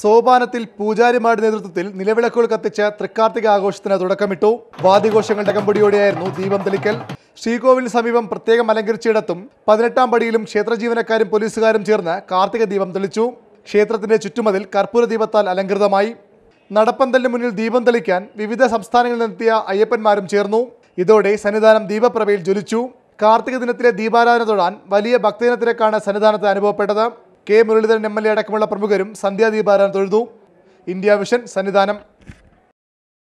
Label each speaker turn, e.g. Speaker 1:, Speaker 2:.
Speaker 1: സോപാനത്തിൽ പൂജാരിമാരുടെ നേതൃത്വത്തിൽ നിലവിളക്കുകൾ കത്തിച്ച് തൃക്കാർത്തിക ആഘോഷത്തിന് തുടക്കമിട്ടു വാദ്യഘോഷങ്ങളുടെ കമ്പടിയോടെയായിരുന്നു ദീപം തെളിക്കൽ ശ്രീകോവിലിന് സമീപം പ്രത്യേകം അലങ്കരിച്ചിടത്തും പതിനെട്ടാം പടിയിലും ക്ഷേത്ര ജീവനക്കാരും പോലീസുകാരും ചേർന്ന് കാർത്തിക ദീപം തെളിച്ചു ക്ഷേത്രത്തിന്റെ ചുറ്റുമതിൽ കർപ്പൂര ദീപത്താൽ അലങ്കൃതമായി നടപ്പന്തലിന് മുന്നിൽ ദീപം തെളിക്കാൻ വിവിധ സംസ്ഥാനങ്ങളിൽ നിന്നെത്തിയ അയ്യപ്പന്മാരും ചേർന്നു ഇതോടെ സന്നിധാനം ദീപപ്രഭയിൽ ജ്വലിച്ചു കാർത്തിക ദിനത്തിലെ ദീപാരാധന തൊടാൻ വലിയ ഭക്തജനത്തിരക്കാണ് സന്നിധാനത്ത് അനുഭവപ്പെട്ടത് K Muraleedharan M L A അടക്കമുള്ള പ്രമുഖരും സന്ധ്യാദീപാരാധന തൊഴുതു ഇന്ത്യ വിഷൻ സന്നിധാനം